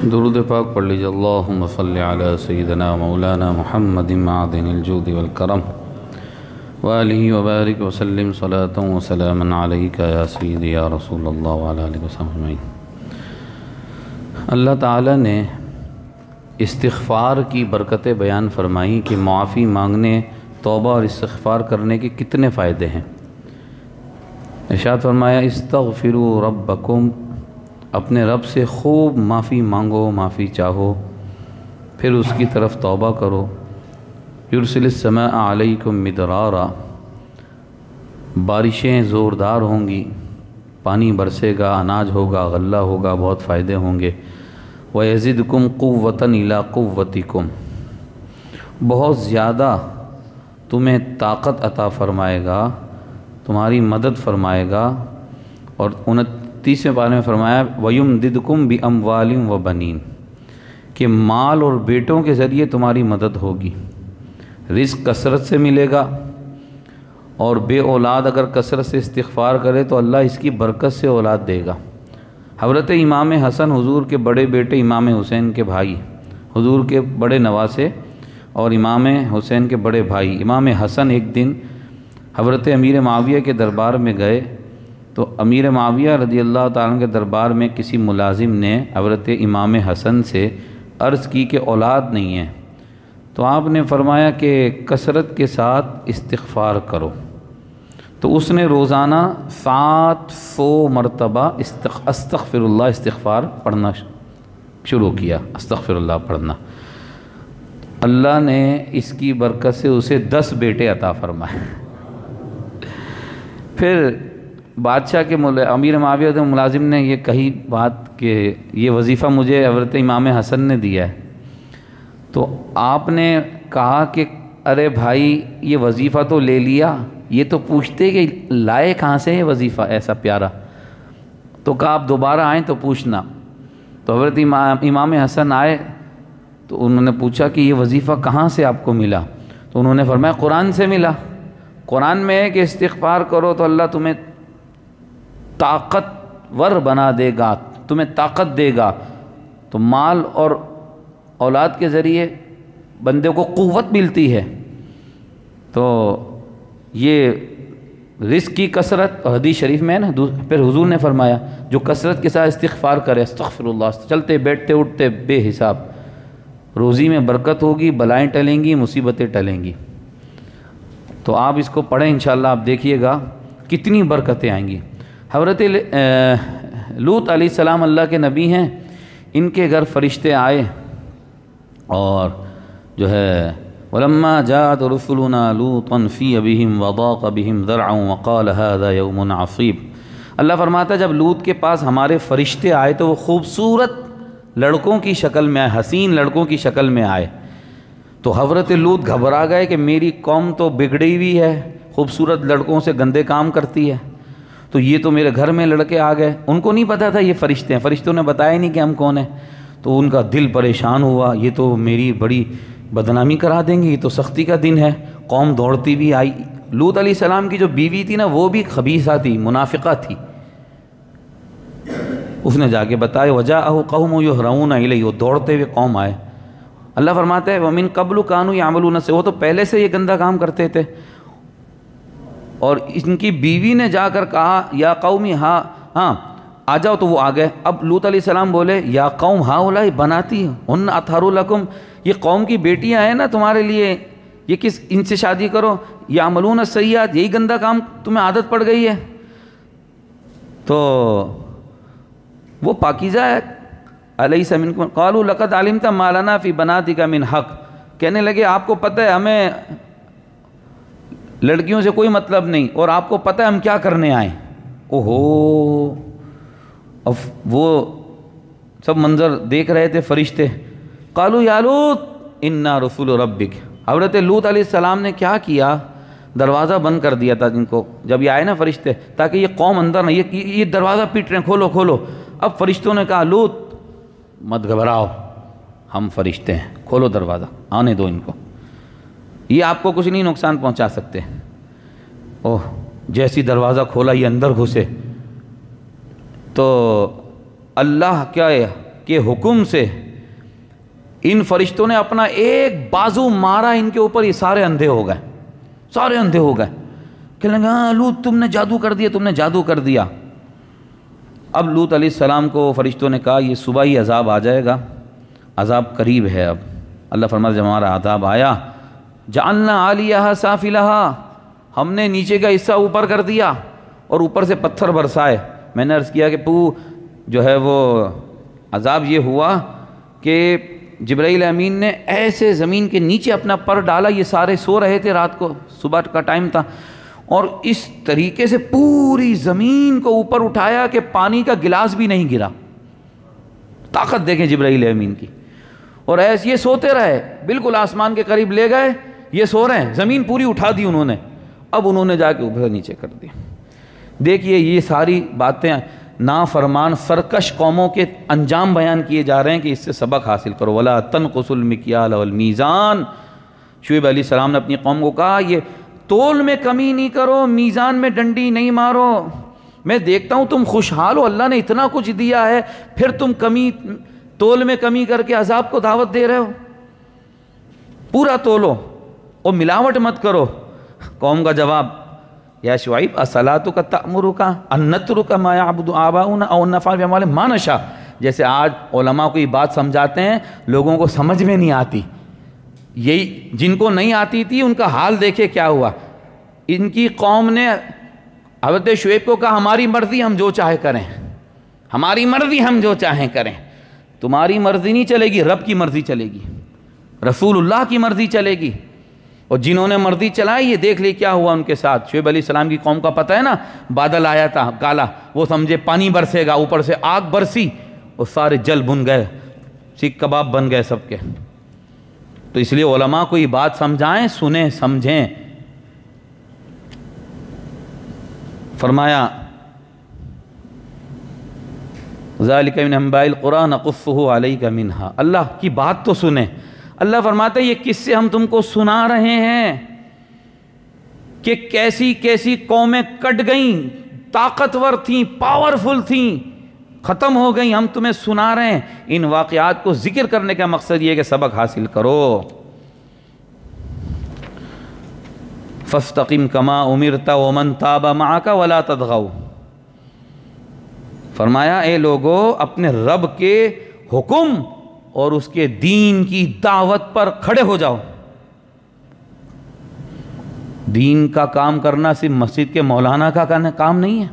दुरुद पाक पढ़ लीजिए अल्लाहुम्म सल्ली अला सय्यदना मौलाना मुहम्मद मादिनिलजूद वलकरम वाली वबारक वसलम सलात वसलम या सैद या रसूल वसमैन अल्लाह ताला ने इस्तफ़ार की बरकतें बयान फरमाई कि माफ़ी मांगने तोबा और इस्तफ़ार करने के कितने फ़ायदे हैं इशात फरमाया इस्तफ़िर रबकुम अपने रब से खूब माफ़ी मांगो माफ़ी चाहो फिर उसकी तरफ तौबा करो समय आलई को मदरारा बारिशें ज़ोरदार होंगी पानी बरसेगा अनाज होगा गल्ला होगा बहुत फ़ायदे होंगे व कुम क़वतन इला कुम बहुत ज़्यादा तुम्हें ताकत अता फ़रमाएगा तुम्हारी मदद फरमाएगा और उन तीसरे बारे में फरमाया वयुम दिदकुम भी अम वालम व बनीन कि माल और बेटों के ज़रिए तुम्हारी मदद होगी रिस्क कसरत से मिलेगा और बे औलाद अगर कसरत से इस्तफ़ार करे तो अल्लाह इसकी बरकत से औलाद देगा हबरत इमाम हसन हजूर के बड़े बेटे इमाम हुसैन के भाई हजूर के बड़े नवासे और इमाम हुसैन के बड़े भाई इमाम हसन एक दिन हबरत अमीर माविया के दरबार में गए तो अमीर माविया रदी अल्लाह तारन के दरबार में किसी मुलाजिम ने हजरत इमाम हसन से अर्ज़ की कि औलाद नहीं है तो आपने फरमाया कि कसरत के साथ इस्तफ़ार करो तो उसने रोज़ाना सात सौ मरतबा फिर इस्तफ़ार पढ़ना शुरू किया अस्तफ़िरल्ला पढ़ना अल्लाह ने इसकी बरकत से उसे दस बेटे अता फरमाए फिर बादशाह के अमीर माविया मुलाजिम ने ये कही बात कि ये वजीफ़ा मुझे हजरत इमाम हसन ने दिया है तो आपने कहा कि अरे भाई ये वजीफ़ा तो ले लिया ये तो पूछते कि लाए कहाँ से है वजीफ़ा ऐसा प्यारा तो कहा आप दोबारा आएँ तो पूछना तो हजरत इमा, इमाम हसन आए तो उन्होंने पूछा कि ये वजीफ़ा कहाँ से आपको मिला तो उन्होंने फरमाया कुरान से मिला कुरान में है कि इस्तार करो तो अल्लाह तुम्हें ताकतवर बना देगा तुम्हें ताकत देगा तो माल और औलाद के ज़रिए बंदे को क़वत मिलती है तो ये रिस्क की कसरत और हदीस शरीफ में है ना फिर हुजूर ने फरमाया जो कसरत के साथ इस्तफ़ार करे अस्तफ़िरल्ला चलते बैठते उठते बेहिसाब रोज़ी में बरकत होगी बलाएँ टलेंगी मुसीबतें टलेंगी तो आप इसको पढ़ें इन आप देखिएगा कितनी बरकतें आएंगी हज़रत लूत सलाम अल्लाह के नबी हैं इनके घर फरिश्ते आए और जो है वलम्मा जात रसुलना लूतन फ़ी अबीम वदाक अबीम ज़राऊँ वक़ाल यौमन अल्लाह फरमाता जब लूत के पास हमारे फ़रिश्ते आए तो वो खूबसूरत लड़कों की शक्ल में आए हसीन लड़कों की शक्ल में आए तो हजरत लूत घबरा गए कि मेरी कौम तो बिगड़ी हुई है खूबसूरत लड़कों से गंदे काम करती है तो ये तो मेरे घर में लड़के आ गए उनको नहीं पता था ये फरिश्ते हैं फरिश्तों ने बताया नहीं कि हम कौन हैं तो उनका दिल परेशान हुआ ये तो मेरी बड़ी बदनामी करा देंगे ये तो सख्ती का दिन है कौम दौड़ती भी आई लूत अली सलाम की जो बीवी थी ना वो भी खबीसा थी मुनाफिका थी उसने जाके बताया वजह अहो कौम यो हराऊन आई वो दौड़ते हुए कौम आए अल्लाह फरमाते हैं वमिन कबलू कानू न से वो तो पहले से ये गंदा काम करते थे और इनकी बीवी ने जाकर कहा या कौमी हाँ हाँ आ जाओ तो वो आ गए अब लूत सलाम बोले या कौम हाँ ओला बनाती उन अथारुलकुम ये कौम की बेटियाँ हैं ना तुम्हारे लिए ये किस इनसे शादी करो या मलून सयाद यही गंदा काम तुम्हें आदत पड़ गई है तो वो पाकिज़ा है अलई समिन कालू लकत आलिम था मालाना फ़ी बनाती का मिन हक कहने लगे आपको पता है हमें लड़कियों से कोई मतलब नहीं और आपको पता है हम क्या करने आए ओहो अब वो सब मंज़र देख रहे थे फरिश्ते कालू यालूत इन्ना रसूल रब्बिक हजरत लूत सलाम ने क्या किया दरवाज़ा बंद कर दिया था जिनको जब ये आए ना फरिश्ते ताकि ये कौम अंदर ना ये ये दरवाज़ा पीट रहे हैं खोलो खोलो अब फरिश्तों ने कहा लूत मत घबराओ हम फरिश्ते हैं खोलो दरवाज़ा आने दो इनको ये आपको कुछ नहीं नुकसान पहुंचा सकते ओह जैसी दरवाज़ा खोला ये अंदर घुसे तो अल्लाह क्या के हुक्म से इन फरिश्तों ने अपना एक बाजू मारा इनके ऊपर ये सारे अंधे हो गए सारे अंधे हो गए कह लेंगे हाँ लूत तुमने जादू कर दिया तुमने जादू कर दिया अब लूत सलाम को फरिश्तों ने कहा ये सुबह ही अजाब आ जाएगा अजाब करीब है अब अल्लाह फरमा जब आदाब आया जानना आलिया साफिला हमने नीचे का हिस्सा ऊपर कर दिया और ऊपर से पत्थर बरसाए मैंने अर्ज़ किया कि पू जो है वो अजाब ये हुआ कि जबराइल अमीन ने ऐसे ज़मीन के नीचे अपना पर डाला ये सारे सो रहे थे रात को सुबह का टाइम था और इस तरीके से पूरी ज़मीन को ऊपर उठाया कि पानी का गिलास भी नहीं गिरा ताकत देखें जबराइल अमीन की और ऐसे ये सोते रहे बिल्कुल आसमान के करीब ले गए ये सो रहे हैं ज़मीन पूरी उठा दी उन्होंने अब उन्होंने जाके ऊपर नीचे कर दिया देखिए ये सारी बातें ना फरमान सरकश कौमों के अंजाम बयान किए जा रहे हैं कि इससे सबक हासिल करो वाला तन कसुलमिकियालमीज़ान शुब अली सलाम ने अपनी कौम को कहा ये तोल में कमी नहीं करो मीज़ान में डंडी नहीं मारो मैं देखता हूँ तुम खुशहाल हो अल्लाह ने इतना कुछ दिया है फिर तुम कमी तोल में कमी करके अजाब को दावत दे रहे हो पूरा तोलो ओ मिलावट मत करो कौम का जवाब या शुआब असलात का तम रुका अन्नत रुका माया अब आबा और नफ़ा हमारे मानशा जैसे आज ओलमा को ये बात समझाते हैं लोगों को समझ में नहीं आती यही जिनको नहीं आती थी उनका हाल देखे क्या हुआ इनकी कौम ने हजरत शुएब को कहा हमारी मर्ज़ी हम जो चाहे करें हमारी मर्ज़ी हम जो चाहें करें तुम्हारी मर्ज़ी नहीं चलेगी रब की मर्ज़ी चलेगी रसूलुल्लाह की मर्ज़ी चलेगी और जिन्होंने मर्दी चलाई ये देख ली क्या हुआ उनके साथ शुब अली सलाम की कौम का पता है ना बादल आया था काला वो समझे पानी बरसेगा ऊपर से आग बरसी और सारे जल बुन गए सीख कबाब बन गए सबके तो इसलिए ओलमा को ये बात समझाएं सुने समझें फरमाया मिन कुरान अलई का मिनहा अल्लाह की बात तो सुने अल्लाह फरमाता है ये किससे हम तुमको सुना रहे हैं कि कैसी कैसी कौमें कट गईं ताकतवर थीं पावरफुल थीं ख़त्म हो गई हम तुम्हें सुना रहे हैं इन वाकयात को ज़िक्र करने का मकसद ये कि सबक हासिल करो फस्तकीम कमा उमिरता वमन ताबा माँ का वला तदगाऊ फरमाया ए लोगो अपने रब के हुक्म और उसके दीन की दावत पर खड़े हो जाओ दीन का काम करना सिर्फ मस्जिद के मौलाना का काम नहीं है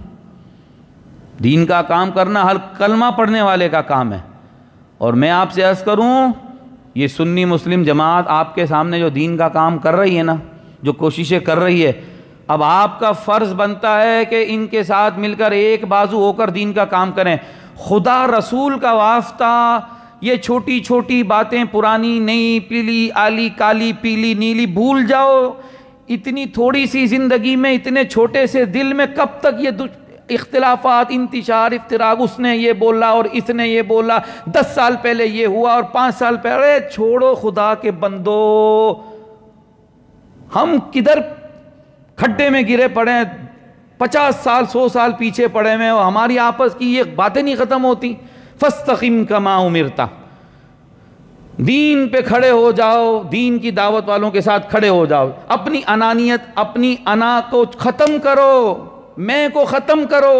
दीन का काम करना हर कलमा पढ़ने वाले का काम है और मैं आपसे अर्ज़ करूं ये सुन्नी मुस्लिम जमात आपके सामने जो दीन का काम कर रही है ना जो कोशिशें कर रही है अब आपका फ़र्ज़ बनता है कि इनके साथ मिलकर एक बाजू होकर दीन का काम करें खुदा रसूल का वास्ता ये छोटी छोटी बातें पुरानी नई पीली आली काली पीली नीली भूल जाओ इतनी थोड़ी सी ज़िंदगी में इतने छोटे से दिल में कब तक ये इख्तलाफात इंतशार इफ्तराग उसने ये बोला और इसने ये बोला दस साल पहले ये हुआ और पाँच साल पहले छोड़ो खुदा के बंदो हम किधर खड्डे में गिरे पड़े हैं पचास साल सौ साल पीछे पड़े हुए हमारी आपस की ये बातें नहीं ख़त्म होती फस्तकीम कमा उमिरता दीन पे खड़े हो जाओ दीन की दावत वालों के साथ खड़े हो जाओ अपनी अनानियत अपनी अना को ख़त्म करो मैं को ख़त्म करो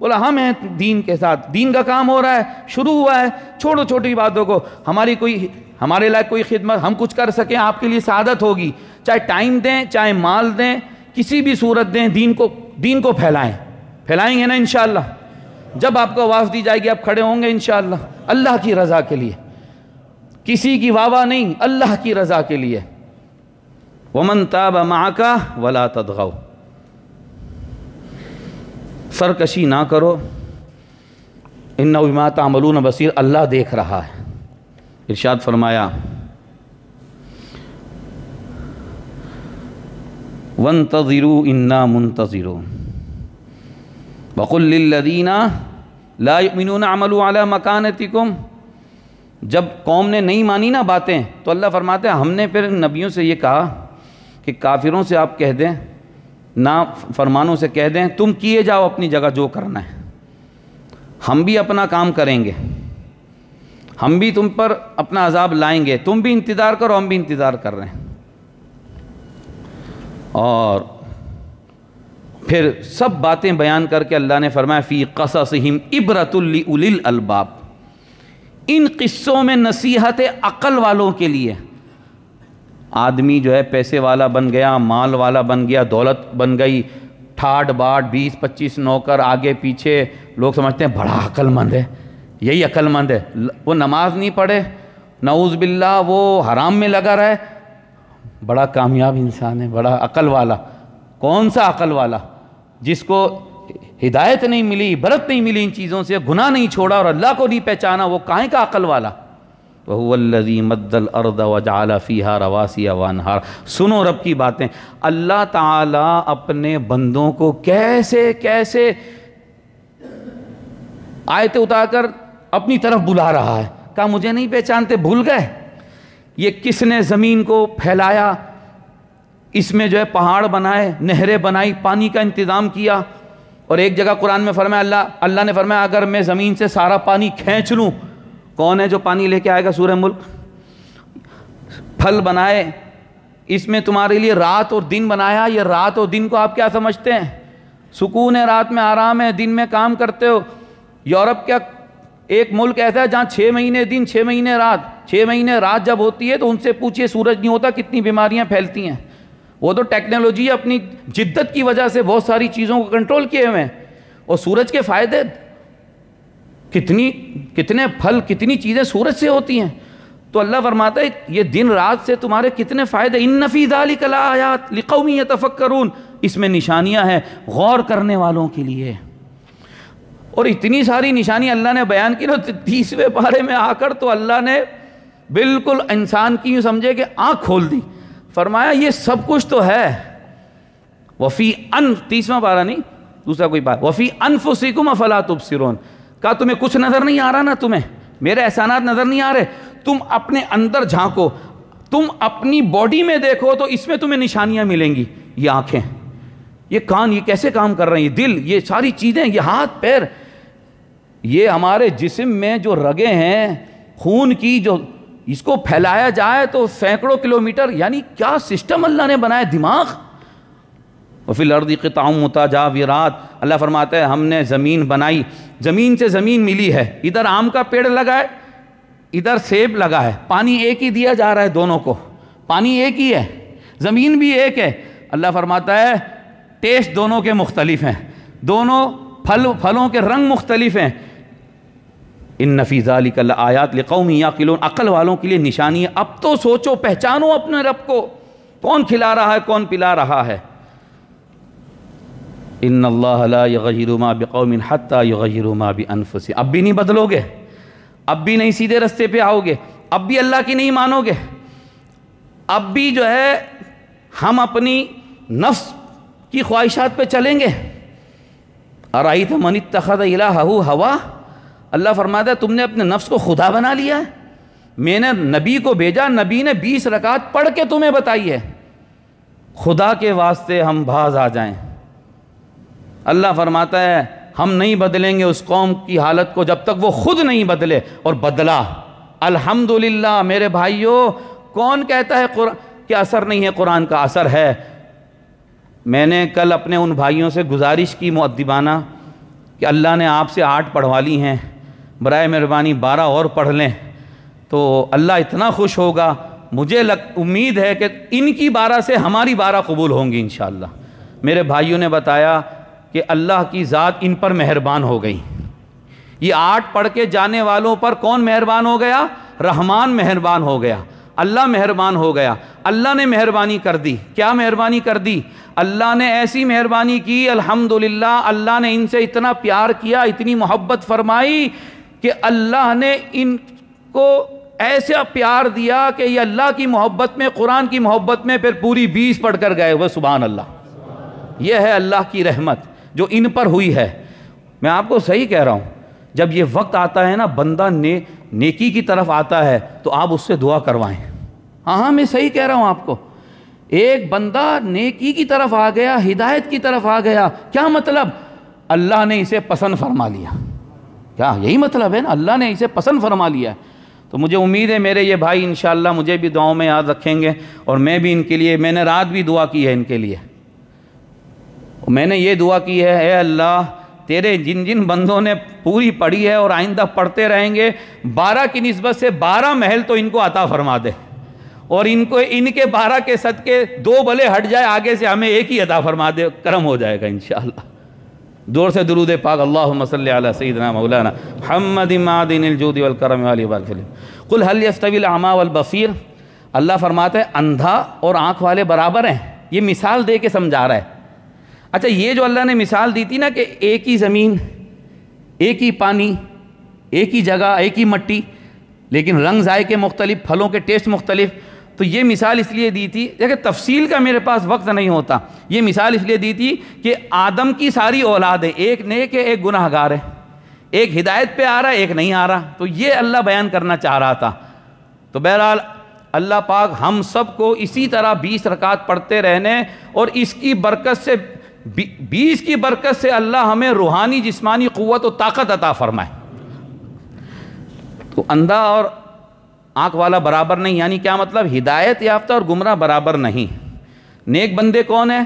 बोला हम हाँ, हैं दीन के साथ दीन का काम हो रहा है शुरू हुआ है छोटो छोटी बातों को हमारी कोई हमारे लायक कोई खिदमत हम कुछ कर सकें आपके लिए सादत होगी चाहे टाइम दें चाहे माल दें किसी भी सूरत दें दीन को दीन को फैलाएं फैलाएंगे ना इन जब आपको आवाज़ दी जाएगी आप खड़े होंगे इन अल्लाह की रज़ा के लिए किसी की वाह नहीं अल्लाह की रज़ा के लिए वमन ताब माका वला तदगाओ सरकशी ना करो इन नविमा अमलून बसीर अल्लाह देख रहा है इर्शाद फरमाया वन तज़िरु इन्ना मुंतज़िरो बकुल्लदीना ला मिनून अमल मकान तिकुम जब कौम ने नहीं मानी ना बातें तो अल्लाह फरमाते हैं हमने फिर नबियों से ये कहा कि काफिरों से आप कह दें ना फरमानों से कह दें तुम किए जाओ अपनी जगह जो करना है हम भी अपना काम करेंगे हम भी तुम पर अपना अजाब लाएंगे तुम भी इंतज़ार करो हम भी इंतज़ार कर रहे हैं और फिर सब बातें बयान करके अल्लाह ने फरमाया फ़ी कससहिम इबरतुल्ली उलिल अलबाब इन किस्सों में नसीहत अक़ल वालों के लिए आदमी जो है पैसे वाला बन गया माल वाला बन गया दौलत बन गई ठाठ बाट बीस पच्चीस नौकर आगे पीछे लोग समझते हैं बड़ा अक्लमंद है यही अक्लमंद है वो नमाज नहीं पढ़े नऊज़ बिल्ला वो हराम में लगा रहा है बड़ा कामयाब इंसान है बड़ा अकल वाला कौन सा अकल वाला जिसको हिदायत नहीं मिली बरत नहीं मिली इन चीज़ों से गुना नहीं छोड़ा और अल्लाह को नहीं पहचाना वो काहे का अकल वाला वहुल्लजी मद्दल अर्द वजाला फ़ीहा रवासिया वानहार सुनो रब की बातें अल्लाह ताला अपने बंदों को कैसे कैसे आयतें उतारकर अपनी तरफ बुला रहा है कहा मुझे नहीं पहचानते भूल गए ये किसने ज़मीन को फैलाया इसमें जो है पहाड़ बनाए नहरें बनाई पानी का इंतज़ाम किया और एक जगह कुरान में फरमाया अल्लाह अल्लाह ने फरमाया अगर मैं ज़मीन से सारा पानी खींच लूँ कौन है जो पानी लेके आएगा सूर्य मुल्क फल बनाए इसमें तुम्हारे लिए रात और दिन बनाया ये रात और दिन को आप क्या समझते हैं सुकून है रात में आराम है दिन में काम करते हो यूरोप का एक मुल्क ऐसा है जहाँ छः महीने दिन छः महीने रात छः महीने रात जब होती है तो उनसे पूछिए सूरज नहीं होता कितनी बीमारियाँ फैलती हैं वो तो टेक्नोलॉजी अपनी जिद्दत की वजह से बहुत सारी चीज़ों को कंट्रोल किए हुए हैं और सूरज के फ़ायदे कितनी कितने फल कितनी चीज़ें सूरज से होती हैं तो अल्लाह फरमाता है ये दिन रात से तुम्हारे कितने फ़ायदे इन नफ़ी दाली कला आयात तफक तफक्रून इसमें निशानियाँ हैं गौर करने वालों के लिए और इतनी सारी निशानी अल्लाह ने बयान की ना तो तीसवें पारे में आकर तो अल्लाह ने बिल्कुल इंसान की यूँ समझे कि आँख खोल दी फरमाया ये सब कुछ तो है वफ़ी अन तीसवा पारा नहीं दूसरा कोई पारा वफ़ी अनफुसिकुम अफला तुबसिरोन का तुम्हें कुछ नज़र नहीं आ रहा ना तुम्हें मेरे एहसाना नज़र नहीं आ रहे तुम अपने अंदर झांको तुम अपनी बॉडी में देखो तो इसमें तुम्हें निशानियां मिलेंगी ये आंखें ये कान ये कैसे काम कर रहे हैं ये दिल ये सारी चीज़ें ये हाथ पैर ये हमारे जिसम में जो रगे हैं खून की जो इसको फैलाया जाए तो सैकड़ों किलोमीटर यानी क्या सिस्टम अल्लाह ने बनाया दिमाग लर्दी अर्दी क़ताम मुताजा विरात अल्लाह फरमाते हैं हमने ज़मीन बनाई ज़मीन से ज़मीन मिली है इधर आम का पेड़ लगा है इधर सेब लगा है पानी एक ही दिया जा रहा है दोनों को पानी एक ही है ज़मीन भी एक है अल्लाह फरमाता है टेस्ट दोनों के मुख्तलिफ हैं दोनों फल फलों के रंग मुख्तलिफ हैं इन अली कल आयात या किलो अकल वालों के लिए निशानी है अब तो सोचो पहचानो अपने रब को कौन खिला रहा है कौन पिला रहा है इन अल्लाहरुमा बौमिन हती युगरुमा भी अनफ अब भी नहीं बदलोगे अब भी नहीं सीधे रस्ते पे आओगे अब भी अल्लाह की नहीं मानोगे अब भी जो है हम अपनी नफ्स की ख्वाहिशात पे चलेंगे अरा तो मन तखद इला हवा अल्लाह फरमाता है तुमने अपने नफ्स को खुदा बना लिया है मैंने नबी को भेजा नबी ने बीस रकात पढ़ के तुम्हें बताई है खुदा के वास्ते हम बाज आ जाएं अल्लाह फरमाता है हम नहीं बदलेंगे उस कौम की हालत को जब तक वो खुद नहीं बदले और बदला अल्हम्दुलिल्लाह मेरे भाइयों कौन कहता है कि असर नहीं है कुरान का असर है मैंने कल अपने उन भाइयों से गुजारिश की मुद्दिबाना कि अल्लाह ने आपसे आठ पढ़वा ली हैं बर मेहरबानी बारह और पढ़ लें तो अल्लाह इतना खुश होगा मुझे लग उम्मीद है कि इनकी बारह से हमारी बारह कबूल होंगी इन मेरे भाइयों ने बताया कि अल्लाह की ज़ात इन पर मेहरबान हो गई ये आठ पढ़ के जाने वालों पर कौन मेहरबान हो गया रहमान मेहरबान हो गया अल्लाह मेहरबान हो गया अल्लाह ने मेहरबानी कर दी क्या मेहरबानी कर दी अल्लाह ने ऐसी मेहरबानी की अल्हम्दुलिल्लाह अल्लाह ने इनसे इतना प्यार किया इतनी मोहब्बत फरमाई कि अल्लाह ने इनको ऐसा प्यार दिया कि ये अल्लाह की मोहब्बत में कुरान की मोहब्बत में फिर पूरी बीस पढ़ कर गए हुए सुबह अल्लाह यह है अल्लाह की रहमत जो इन पर हुई है मैं आपको सही कह रहा हूँ जब ये वक्त आता है ना बंदा ने नेकी की तरफ आता है तो आप उससे दुआ करवाएं हाँ हाँ मैं सही कह रहा हूँ आपको एक बंदा नेकी की तरफ आ गया हिदायत की तरफ आ गया क्या मतलब अल्लाह ने इसे पसंद फरमा लिया क्या यही मतलब है ना अल्लाह ने इसे पसंद फरमा लिया है तो मुझे उम्मीद है मेरे ये भाई इन मुझे भी दुआओं में याद रखेंगे और मैं भी इनके लिए मैंने रात भी दुआ की है इनके लिए मैंने ये दुआ की है ए अल्लाह तेरे जिन जिन बंदों ने पूरी पढ़ी है और आइंदा पढ़ते रहेंगे बारह की नस्बत से बारह महल तो इनको अता फरमा दे और इनको इनके बारह के सद के दो भले हट जाए आगे से हमें एक ही अता फरमा दे करम हो जाएगा इन ज़ोर से दुरूद पाक अल्लाह मसल सईदना मौलाना हमदिनजूदीकरम कुल हल अमा अल्लाह फरमाते हैं अंधा और आँख वाले बराबर हैं ये मिसाल दे के समझा रहा है अच्छा ये जो अल्लाह ने मिसाल दी थी ना कि एक ही ज़मीन एक ही पानी एक ही जगह एक ही मट्टी लेकिन रंग ज़ायके के मुख्तलिफ फलों के टेस्ट मुख्तलिफ़ तो ये मिसाल इसलिए दी थी देखिए तफसील का मेरे पास वक्त नहीं होता ये मिसाल इसलिए दी थी कि आदम की सारी औलाद है एक नेक है एक गुनाहगार है एक हिदायत पे आ रहा है एक नहीं आ रहा तो ये अल्लाह बयान करना चाह रहा था तो बहरहाल अल्लाह पाक हम सब को इसी तरह बीस रकात पढ़ते रहने और इसकी बरकत से बीस की बरकत से अल्लाह हमें रूहानी जिस्मानी क़वत और ताकत अता फ़रमाए तो अंधा और आँख वाला बराबर नहीं यानी क्या मतलब हिदायत याफ्ता और गुमराह बराबर नहीं नेक बंदे कौन है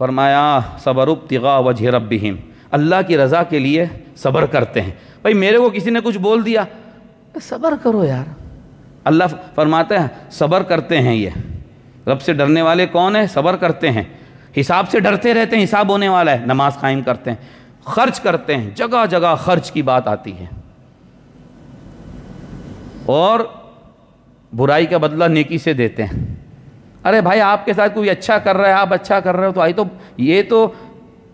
फरमाया सबरुप तिगा वजह रबिम अल्लाह की रज़ा के लिए सब्र करते हैं भाई मेरे को किसी ने कुछ बोल दिया सब्र करो यार अल्लाह फरमाते हैं सब्र करते हैं ये रब से डरने वाले कौन है सब्र करते हैं हिसाब से डरते रहते हैं हिसाब होने वाला है नमाज कायम करते हैं खर्च करते हैं जगह जगह खर्च की बात आती है और बुराई का बदला नेकी से देते हैं अरे भाई आपके साथ कोई अच्छा कर रहा है आप अच्छा कर रहे हो तो आई तो ये तो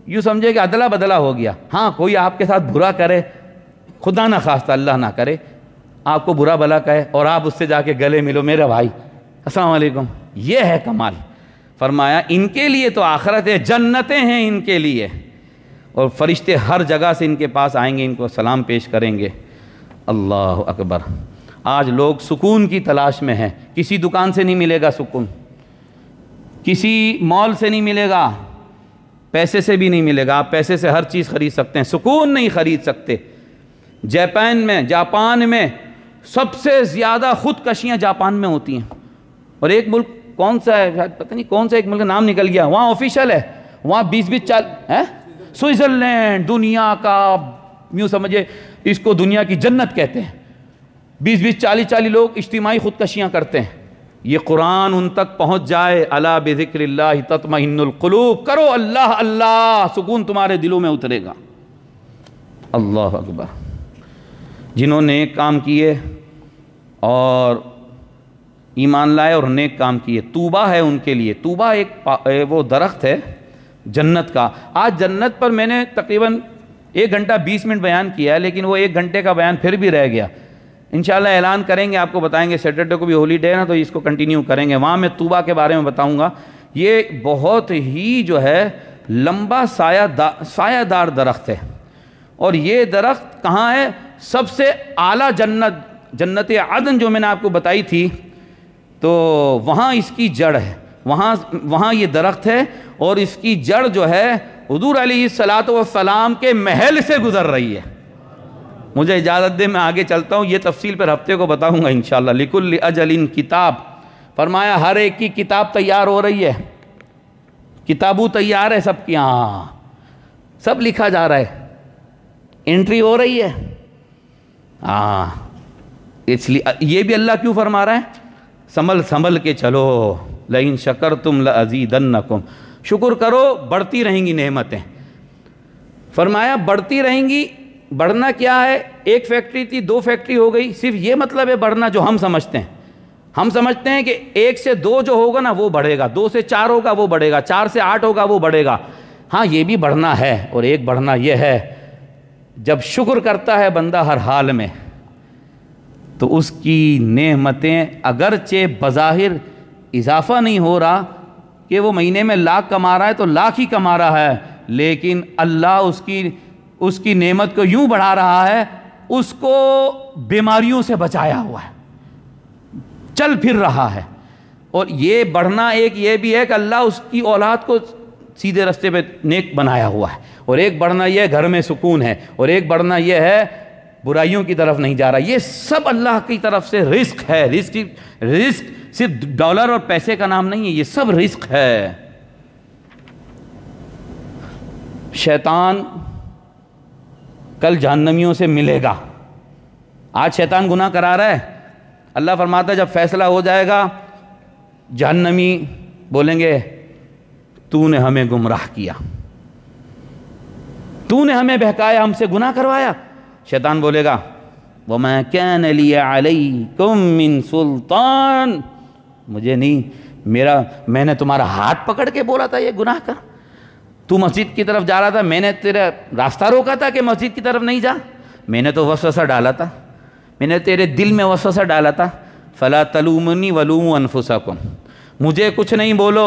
यूँ समझे कि अदला बदला हो गया हाँ कोई आपके साथ बुरा करे खुदा ना खास्ता अल्लाह ना करे आपको बुरा भला कहे और आप उससे जाके गले मिलो मेरा भाई असलकुम ये है कमाल फरमाया इनके लिए तो आखरत है जन्नतें हैं इनके लिए और फरिश्ते हर जगह से इनके पास आएंगे इनको सलाम पेश करेंगे अल्लाह अकबर आज लोग सुकून की तलाश में हैं किसी दुकान से नहीं मिलेगा सुकून किसी मॉल से नहीं मिलेगा पैसे से भी नहीं मिलेगा आप पैसे से हर चीज़ खरीद सकते हैं सुकून नहीं खरीद सकते जापान में जापान में सबसे ज़्यादा खुदकशियाँ जापान में होती हैं और एक मुल्क कौन सा है शायद पता नहीं कौन सा एक मुल्क नाम निकल गया वहाँ ऑफिशियल है वहाँ बीस बीस चाल है स्विट्ज़रलैंड दुनिया का यूँ समझे इसको दुनिया की जन्नत कहते हैं बीस बीस चालीस चालीस लोग इज्तिमाही खुदकशियाँ करते हैं ये कुरान उन तक पहुँच जाए अला बेजिक्र तत्मकलूब करो अल्लाह अल्लाह सुकून तुम्हारे दिलों में उतरेगा अल्लाह अकबर जिन्होंने एक काम किए और ईमान लाए और नेक काम किए तूबा है उनके लिए तूबा एक वो दरख्त है जन्नत का आज जन्नत पर मैंने तकरीबन एक घंटा बीस मिनट बयान किया है लेकिन वो एक घंटे का बयान फिर भी रह गया इनशाला ऐलान करेंगे आपको बताएंगे सैटरडे को भी होली डे ना तो इसको कंटिन्यू करेंगे वहाँ मैं तूबा के बारे में बताऊँगा ये बहुत ही जो है लंबा साया दा, सायादार दरख्त है और ये दरख्त कहाँ है सबसे आला जन्नत जन्नत आदन जो मैंने आपको बताई थी तो वहाँ इसकी जड़ है वहाँ वहाँ ये दरख्त है और इसकी जड़ जो है हजूर सलात वसलाम के महल से गुज़र रही है मुझे इजाज़त दे मैं आगे चलता हूँ ये तफसील पर हफ्ते को बताऊँगा इन शाला लिकुल अजलिन किताब फरमाया हर एक की किताब तैयार हो रही है किताबू तैयार है सबकी हाँ सब लिखा जा रहा है एंट्री हो रही है हाँ इसलिए ये भी अल्लाह क्यों फरमा रहा है संभल संभल के चलो लेकिन शकर तुम लजीदन्नकुम शुक्र करो बढ़ती रहेंगी नेमतें फरमाया बढ़ती रहेंगी बढ़ना क्या है एक फैक्ट्री थी दो फैक्ट्री हो गई सिर्फ ये मतलब है बढ़ना जो हम समझते हैं हम समझते हैं कि एक से दो जो होगा ना वो बढ़ेगा दो से चार होगा वो बढ़ेगा चार से आठ होगा वो बढ़ेगा हाँ ये भी बढ़ना है और एक बढ़ना ये है जब शुक्र करता है बंदा हर हाल में तो उसकी नेमतें अगरचे बज़ाहिर इजाफा नहीं हो रहा कि वो महीने में लाख कमा रहा है तो लाख ही कमा रहा है लेकिन अल्लाह उसकी उसकी नेमत को यूं बढ़ा रहा है उसको बीमारियों से बचाया हुआ है चल फिर रहा है और ये बढ़ना एक ये भी है कि अल्लाह उसकी औलाद को सीधे रास्ते पे नेक बनाया हुआ है और एक बढ़ना यह घर में सुकून है और एक बढ़ना यह है बुराइयों की तरफ नहीं जा रहा ये सब अल्लाह की तरफ से रिस्क है रिस्क रिस्क सिर्फ डॉलर और पैसे का नाम नहीं है ये सब रिस्क है शैतान कल जहनमियों से मिलेगा आज शैतान गुनाह करा रहा है अल्लाह फरमाता जब फैसला हो जाएगा जहनमी बोलेंगे तूने हमें गुमराह किया तूने हमें बहकाया हमसे गुनाह करवाया शैतान बोलेगा वो मैं क्या लिया मिन सुल्तान मुझे नहीं मेरा मैंने तुम्हारा हाथ पकड़ के बोला था ये गुनाह कर तू मस्जिद की तरफ जा रहा था मैंने तेरा रास्ता रोका था कि मस्जिद की तरफ नहीं जा मैंने तो वसवसा डाला था मैंने तेरे दिल में वसवसा डाला था फ़ला तलूमनी वलूम को मुझे कुछ नहीं बोलो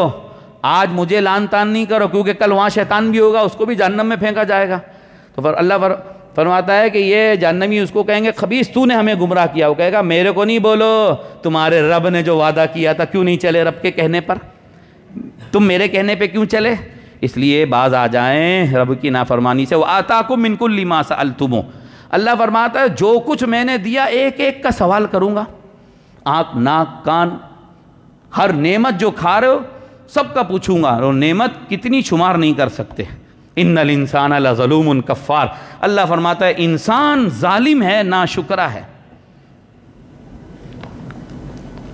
आज मुझे लान तान नहीं करो क्योंकि कल वहाँ शैतान भी होगा उसको भी जहन्नम में फेंका जाएगा तो फिर अल्लाह फर फरमाता है कि ये जहन्नमी उसको कहेंगे खबीस तू ने हमें गुमराह किया वो कहेगा मेरे को नहीं बोलो तुम्हारे रब ने जो वादा किया था क्यों नहीं चले रब के कहने पर तुम मेरे कहने पर क्यों चले इसलिए बाज आ जाए रब की नाफरमानी से वह आता को मिनकुल लिमा सा अलतुमो अल्लाह फरमाता है जो कुछ मैंने दिया एक एक का सवाल करूँगा आँख नाक कान हर नेमत जो खा रहे हो सबका पूछूंगा और नेमत कितनी शुमार नहीं कर सकते इन अल इंसान उन कफ़ार अल्लाह फरमाता है इंसान ालिम है ना शुक्रा है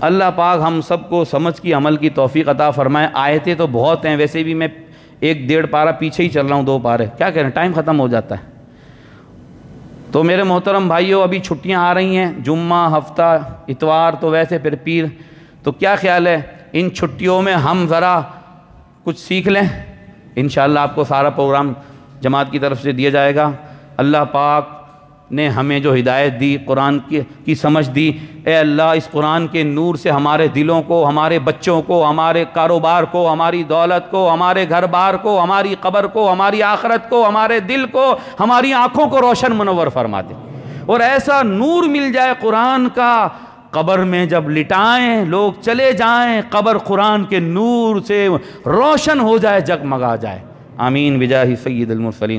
अल्लाह पाक हम सबको समझ की अमल की तोफ़ी अता फ़रमाए आयतें तो बहुत हैं वैसे भी मैं एक डेढ़ पारा पीछे ही चल रहा हूँ दो पारे क्या कह रहे हैं टाइम ख़त्म हो जाता है तो मेरे मोहतरम भाइयों अभी छुट्टियाँ आ रही हैं जुम्मा हफ्ता इतवार तो वैसे फिर पीर तो क्या ख्याल है इन छुट्टियों में हम ज़रा कुछ सीख लें इन आपको सारा प्रोग्राम जमात की तरफ से दिया जाएगा अल्लाह पाक ने हमें जो हिदायत दी कुरान की, की समझ दी ए अल्लाह इस कुरान के नूर से हमारे दिलों को हमारे बच्चों को हमारे कारोबार को हमारी दौलत को हमारे घर बार को हमारी कबर को हमारी आखरत को हमारे दिल को हमारी आँखों को रोशन मनवर फरमा दे और ऐसा नूर मिल जाए कुरान का कब्र में जब लिटाएं लोग चले जाएं कब्र कुरान के नूर से रोशन हो जाए जगमगा जाए आमीन ही सईदलमसली